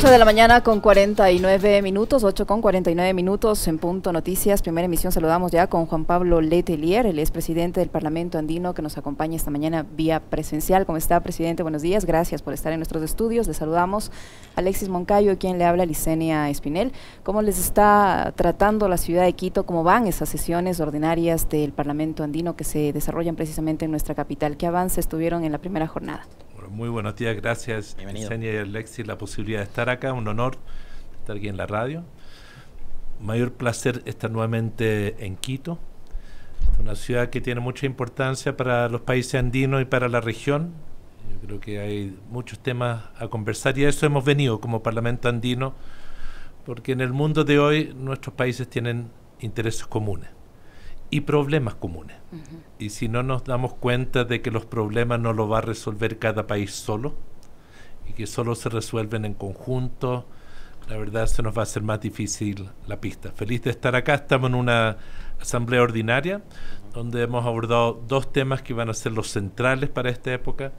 8 de la mañana con 49 minutos, 8 con 49 minutos en Punto Noticias. Primera emisión saludamos ya con Juan Pablo Letelier, el expresidente del Parlamento andino que nos acompaña esta mañana vía presencial. ¿Cómo está, presidente? Buenos días, gracias por estar en nuestros estudios. Le saludamos Alexis Moncayo, quien le habla Licenia Espinel. ¿Cómo les está tratando la ciudad de Quito? ¿Cómo van esas sesiones ordinarias del Parlamento andino que se desarrollan precisamente en nuestra capital? ¿Qué avances tuvieron en la primera jornada? muy buenos días, gracias Yesenia y Alexis la posibilidad de estar acá, un honor estar aquí en la radio. Mayor placer estar nuevamente en Quito, una ciudad que tiene mucha importancia para los países andinos y para la región. Yo creo que hay muchos temas a conversar y a eso hemos venido como Parlamento andino, porque en el mundo de hoy nuestros países tienen intereses comunes y problemas comunes. Y si no nos damos cuenta de que los problemas no lo va a resolver cada país solo y que solo se resuelven en conjunto, la verdad se nos va a hacer más difícil la pista. Feliz de estar acá, estamos en una asamblea ordinaria donde hemos abordado dos temas que van a ser los centrales para esta época,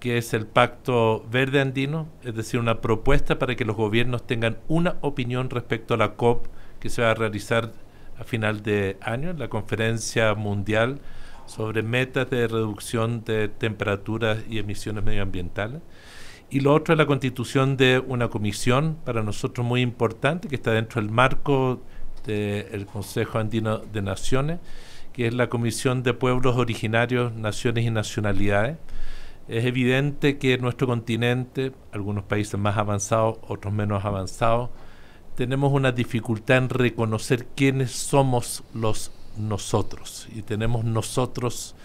que es el Pacto Verde Andino, es decir, una propuesta para que los gobiernos tengan una opinión respecto a la COP que se va a realizar a final de año la conferencia mundial sobre metas de reducción de temperaturas y emisiones medioambientales. Y lo otro es la constitución de una comisión para nosotros muy importante que está dentro del marco del Consejo Andino de Naciones, que es la Comisión de Pueblos Originarios, Naciones y Nacionalidades. Es evidente que nuestro continente, algunos países más avanzados, otros menos avanzados, tenemos una dificultad en reconocer quiénes somos los nosotros. Y tenemos nosotros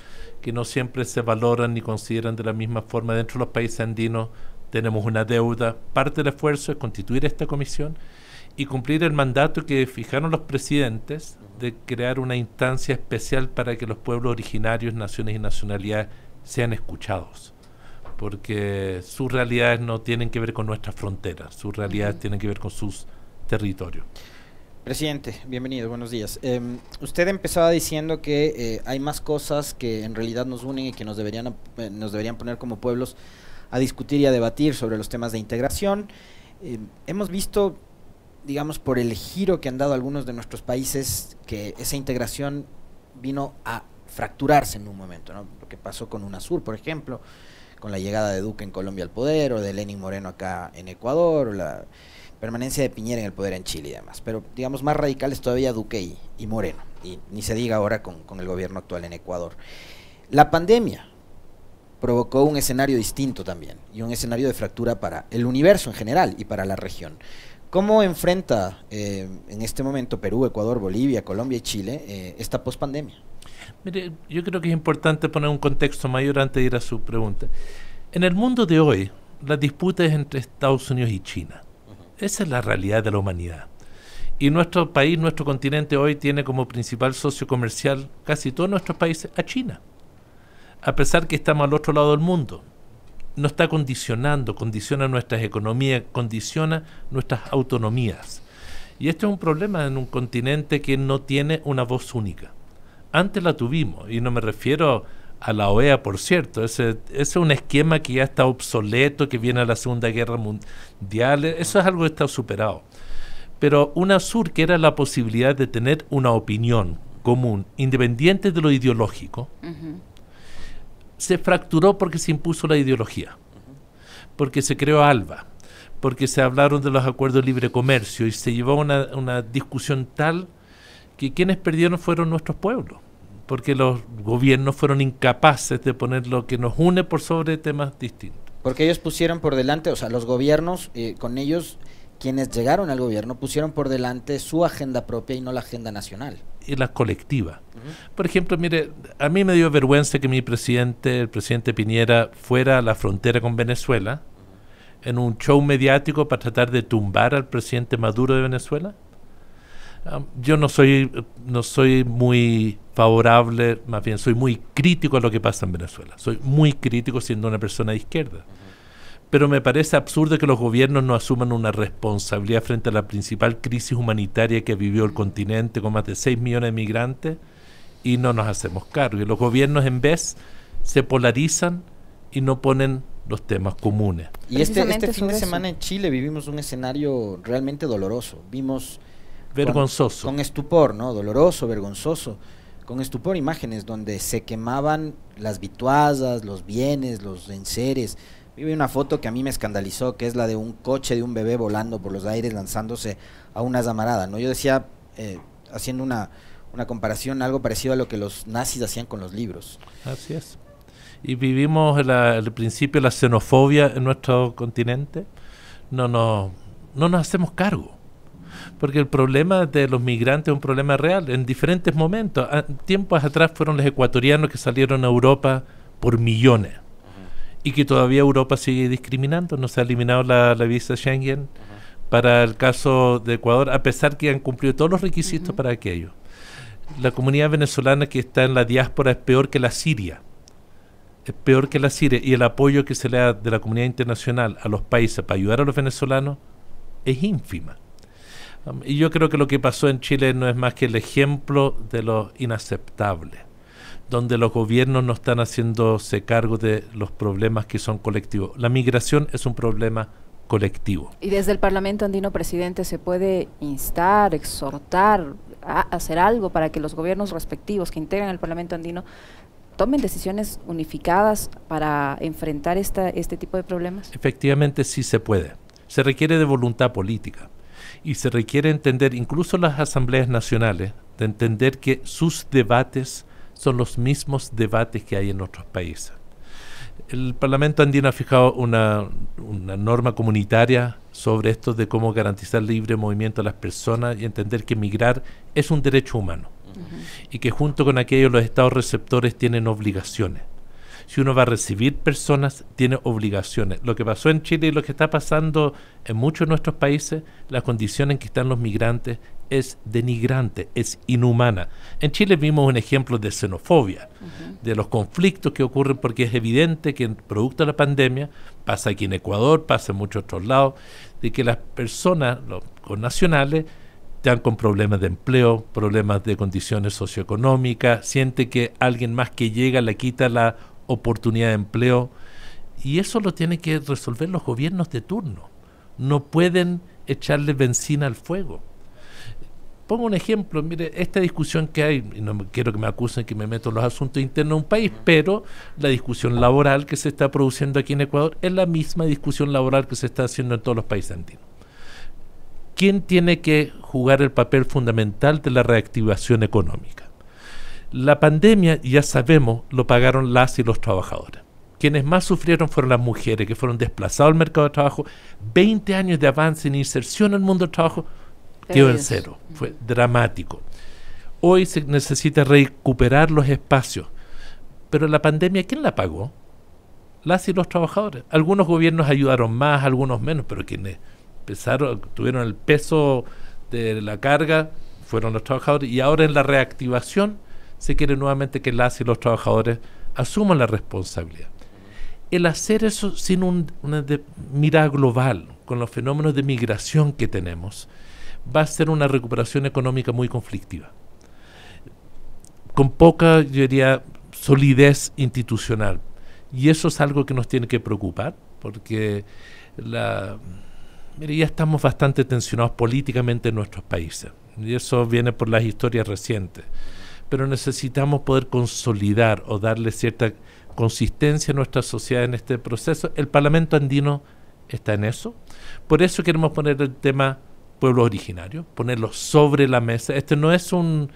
que no siempre se valoran ni consideran de la misma forma dentro de los países andinos. Tenemos una deuda. Parte del esfuerzo es constituir esta comisión y cumplir el mandato que fijaron los presidentes de crear una instancia especial para que los pueblos originarios, naciones y nacionalidades sean escuchados. Porque sus realidades no tienen que ver con nuestras fronteras, sus realidades tienen que ver con sus territorio. Presidente, bienvenido, buenos días. Em, usted empezaba diciendo que eh, hay más cosas que en realidad nos unen y que nos deberían, eh, nos deberían poner como pueblos a discutir y a debatir sobre los temas de integración. Em, hemos visto, digamos, por el giro que han dado algunos de nuestros países, que esa integración vino a fracturarse en un momento, ¿no? lo que pasó con UNASUR, por ejemplo, con la llegada de Duque en Colombia al poder, o de Lenin Moreno acá en Ecuador, la permanencia de Piñera en el poder en Chile y demás. Pero digamos, más radicales todavía Duque y, Moreno, y ni se diga ahora con, el gobierno actual en Ecuador. La pandemia provocó un escenario distinto también, y un escenario de fractura para el universo en general y para la región. ¿Cómo enfrenta eh, en este momento Perú, Ecuador, Bolivia, Colombia y Chile eh, esta pospandemia? Mire, yo creo que es importante poner un contexto mayor antes de ir a su pregunta. En el mundo de hoy, la disputa es entre Estados Unidos y China. Esa es la realidad de la humanidad. Y nuestro país, nuestro continente hoy tiene como principal socio comercial casi todos nuestros países a China. A pesar que estamos al otro lado del mundo, No está condicionando, condiciona nuestras economías, condiciona nuestras autonomías. Y esto es un problema en un continente que no tiene una voz única. Antes la tuvimos, y no me refiero a a la OEA, por cierto. Ese, es un esquema que ya está obsoleto, que viene a la Segunda Guerra Mundial. Eso es algo que está superado. Pero una sur que era la posibilidad de tener una opinión común, independiente de lo ideológico, se fracturó porque se impuso la ideología, porque se creó ALBA, porque se hablaron de los acuerdos de libre comercio y se llevó una, una discusión tal que quienes perdieron fueron nuestros pueblos porque los gobiernos fueron incapaces de poner lo que nos une por sobre temas distintos. Porque ellos pusieron por delante, o sea, los gobiernos, eh, con ellos, quienes llegaron al gobierno, pusieron por delante su agenda propia y no la agenda nacional. Y la colectiva. Por ejemplo, mire, a mí me dio vergüenza que mi presidente, el presidente Piñera, fuera a la frontera con Venezuela en un show mediático para tratar de tumbar al presidente Maduro de Venezuela yo no soy, no soy muy favorable, más bien soy muy crítico a lo que pasa en Venezuela. Soy muy crítico siendo una persona de izquierda. Pero me parece absurdo que los gobiernos no asuman una responsabilidad frente a la principal crisis humanitaria que vivió el continente con más de 6 millones de migrantes y no nos hacemos cargo. Y los gobiernos en vez se polarizan y no ponen los temas comunes. Y este, este fin de semana en Chile vivimos un escenario realmente doloroso. Vimos Vergonzoso. Con, estupor, ¿no? Doloroso, vergonzoso. Con estupor imágenes donde se quemaban las vituallas, los bienes, los enseres. Vi una foto que a mí me escandalizó, que es la de un coche de un bebé volando por los aires lanzándose a una llamarada, ¿no? Yo decía, eh, haciendo una, comparación, algo parecido a lo que los nazis hacían con los libros. Así es. Y vivimos el principio de la xenofobia en nuestro continente. No, no, no nos hacemos cargo porque el problema de los migrantes es un problema real en diferentes momentos. Ah, tiempos atrás fueron los ecuatorianos que salieron a Europa por millones y que todavía Europa sigue discriminando, no se ha eliminado la, visa Schengen para el caso de Ecuador, a pesar que han cumplido todos los requisitos para aquello. La comunidad venezolana que está en la diáspora es peor que la Siria. Es peor que la Siria. Y el apoyo que se le da de la comunidad internacional a los países para ayudar a los venezolanos es ínfima y yo creo que lo que pasó en Chile no es más que el ejemplo de lo inaceptable, donde los gobiernos no están haciéndose cargo de los problemas que son colectivos. La migración es un problema colectivo. Y desde el Parlamento andino, presidente, se puede instar, exhortar, a hacer algo para que los gobiernos respectivos que integran el Parlamento andino tomen decisiones unificadas para enfrentar este tipo de problemas? Efectivamente, sí se puede. Se requiere de voluntad política y se requiere entender, incluso las asambleas nacionales, de entender que sus debates son los mismos debates que hay en otros países. El Parlamento andino ha fijado una, norma comunitaria sobre esto de cómo garantizar libre movimiento a las personas y entender que migrar es un derecho humano y que junto con aquellos los estados receptores tienen obligaciones si uno va a recibir personas, tiene obligaciones. Lo que pasó en Chile y lo que está pasando en muchos de nuestros países, la condición en que están los migrantes es denigrante, es inhumana. En Chile vimos un ejemplo de xenofobia, de los conflictos que ocurren, porque es evidente que producto de la pandemia, pasa aquí en Ecuador, pasa en muchos otros lados, de que las personas, los nacionales, están con problemas de empleo, problemas de condiciones socioeconómicas, siente que alguien más que llega le quita la oportunidad de empleo. Y eso lo tienen que resolver los gobiernos de turno. No pueden echarle benzina al fuego. Pongo un ejemplo, mire, esta discusión que hay, y no quiero que me acusen que me meto en los asuntos internos de un país, pero la discusión laboral que se está produciendo aquí en Ecuador es la misma discusión laboral que se está haciendo en todos los países andinos. ¿Quién tiene que jugar el papel fundamental de la reactivación económica? La pandemia, ya sabemos, lo pagaron las y los trabajadores. Quienes más sufrieron fueron las mujeres, que fueron desplazadas al mercado de trabajo. 20 años de avance en inserción el mundo del trabajo quedó en cero. Fue dramático. Hoy se necesita recuperar los espacios. Pero la pandemia, ¿quién la pagó? Las y los trabajadores. Algunos gobiernos ayudaron más, algunos menos, pero quienes tuvieron el peso de la carga fueron los trabajadores. Y ahora en la reactivación se quiere nuevamente que las y los trabajadores asuman la responsabilidad. El hacer eso sin una mirada global, con los fenómenos de migración que tenemos, va a ser una recuperación económica muy conflictiva. Con poca, yo diría, solidez institucional. Y eso es algo que nos tiene que preocupar, porque ya estamos bastante tensionados políticamente en nuestros países. Y eso viene por las historias recientes pero necesitamos poder consolidar o darle cierta consistencia a nuestra sociedad en este proceso. El Parlamento andino está en eso. Por eso queremos poner el tema pueblo originario, ponerlo sobre la mesa. Este no es un,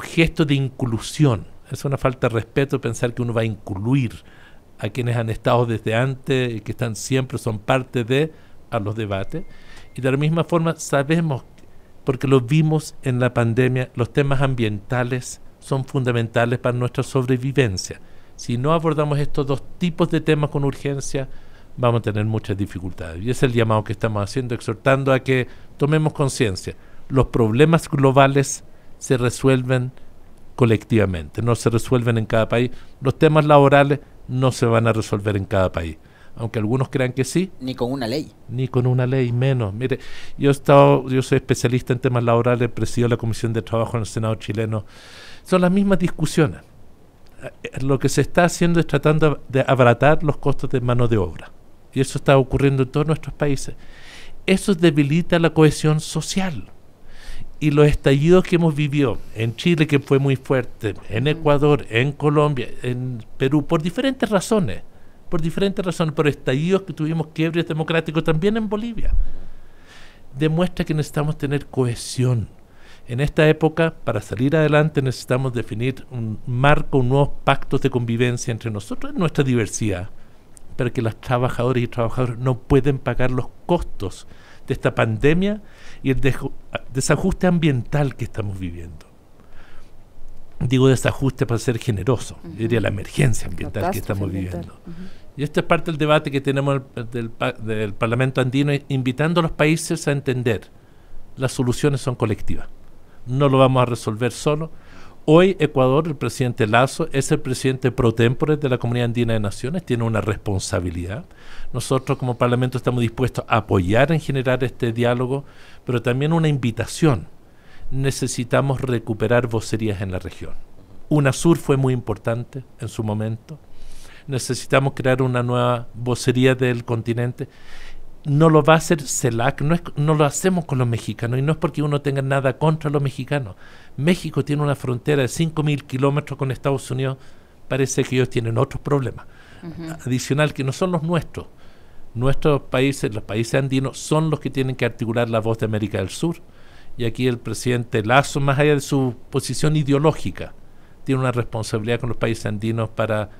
gesto de inclusión, es una falta de respeto pensar que uno va a incluir a quienes han estado desde antes y que están siempre, son parte de los debates. Y de la misma forma sabemos porque lo vimos en la pandemia, los temas ambientales son fundamentales para nuestra sobrevivencia. Si no abordamos estos dos tipos de temas con urgencia, vamos a tener muchas dificultades. Y es el llamado que estamos haciendo, exhortando a que tomemos conciencia. Los problemas globales se resuelven colectivamente, no se resuelven en cada país. Los temas laborales no se van a resolver en cada país aunque algunos crean que sí. Ni con una ley. Ni con una ley menos. Mire, yo he estado, yo soy especialista en temas laborales, presido la Comisión de Trabajo en el Senado chileno. Son las mismas discusiones. Eh, lo que se está haciendo es tratando de abratar los costos de mano de obra. Y eso está ocurriendo en todos nuestros países. Eso debilita la cohesión social. Y los estallidos que hemos vivido en Chile, que fue muy fuerte, en Ecuador, en Colombia, en Perú, por diferentes razones, por diferentes razones, por estallidos que tuvimos, quiebres democráticos también en Bolivia. Demuestra que necesitamos tener cohesión. En esta época, para salir adelante, necesitamos definir un marco, nuevos pactos de convivencia entre nosotros y nuestra diversidad, para que las trabajadoras y trabajadores no pueden pagar los costos de esta pandemia y el desajuste ambiental que estamos viviendo digo desajuste para ser generoso, diría la emergencia ambiental que estamos viviendo. Y esta es parte del debate que tenemos del, Parlamento andino, invitando a los países a entender las soluciones son colectivas. No lo vamos a resolver solo. Hoy Ecuador, el presidente Lazo, es el presidente pro tempore de la Comunidad Andina de Naciones, tiene una responsabilidad. Nosotros como Parlamento estamos dispuestos a apoyar en generar este diálogo, pero también una invitación necesitamos recuperar vocerías en la región. UNASUR fue muy importante en su momento. Necesitamos crear una nueva vocería del continente. No lo va a hacer CELAC, no, lo hacemos con los mexicanos y no es porque uno tenga nada contra los mexicanos. México tiene una frontera de 5.000 kilómetros con Estados Unidos. Parece que ellos tienen otros problemas adicional que no son los nuestros. Nuestros países, los países andinos, son los que tienen que articular la voz de América del Sur y aquí el presidente Lazo, más allá de su posición ideológica, tiene una responsabilidad con los países andinos para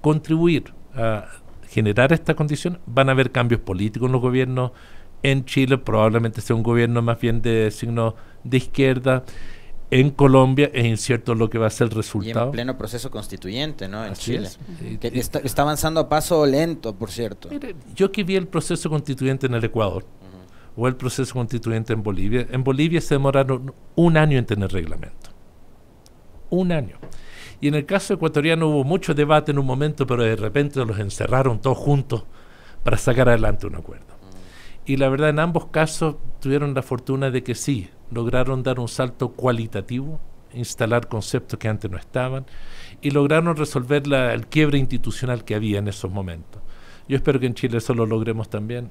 contribuir a generar esta condición. Van a haber cambios políticos en los gobiernos en Chile, probablemente sea un gobierno más bien de signo de izquierda. En Colombia es incierto lo que va a ser el resultado. en pleno proceso constituyente, ¿no? En Chile. está, avanzando a paso lento, por cierto. yo que vi el proceso constituyente en el Ecuador, o el proceso constituyente en Bolivia. En Bolivia se demoraron un año en tener reglamento. Un año. Y en el caso ecuatoriano hubo mucho debate en un momento, pero de repente los encerraron todos juntos para sacar adelante un acuerdo. Y la verdad, en ambos casos tuvieron la fortuna de que sí, lograron dar un salto cualitativo, instalar conceptos que antes no estaban, y lograron resolver la, el quiebre institucional que había en esos momentos. Yo espero que en Chile eso lo logremos también.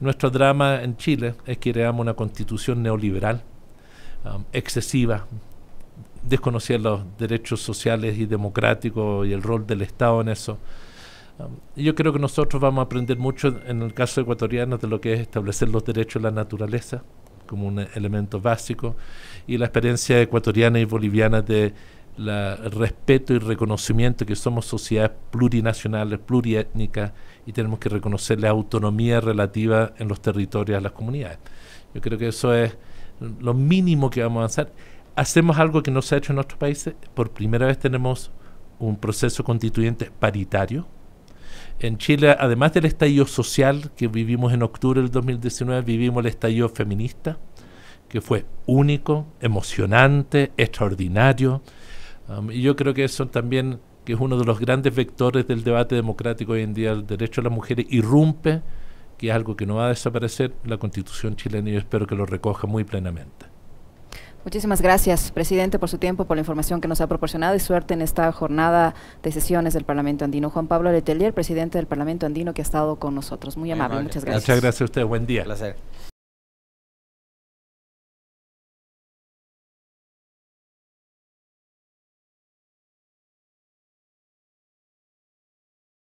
Nuestro drama en Chile es que creamos una constitución neoliberal, um, excesiva, desconocer los derechos sociales y democráticos y el rol del Estado en eso. Um, yo creo que nosotros vamos a aprender mucho en el caso ecuatoriano de lo que es establecer los derechos de la naturaleza como un elemento básico y la experiencia ecuatoriana y boliviana de el respeto y reconocimiento que somos sociedades plurinacionales, pluriétnicas, y tenemos que reconocer la autonomía relativa en los territorios, las comunidades. Yo creo que eso es lo mínimo que vamos a hacer. Hacemos algo que no se ha hecho en otros países. Por primera vez tenemos un proceso constituyente paritario. En Chile, además del estallido social que vivimos en octubre del 2019, vivimos el estallido feminista, que fue único, emocionante, extraordinario y yo creo que eso también que es uno de los grandes vectores del debate democrático hoy en día, el derecho a las mujeres irrumpe, que es algo que no va a desaparecer, la constitución chilena y yo espero que lo recoja muy plenamente. Muchísimas gracias, presidente, por su tiempo, por la información que nos ha proporcionado y suerte en esta jornada de sesiones del Parlamento Andino. Juan Pablo Letelier, presidente del Parlamento Andino, que ha estado con nosotros. Muy amable, muchas gracias. Muchas gracias a usted, buen día. Un placer.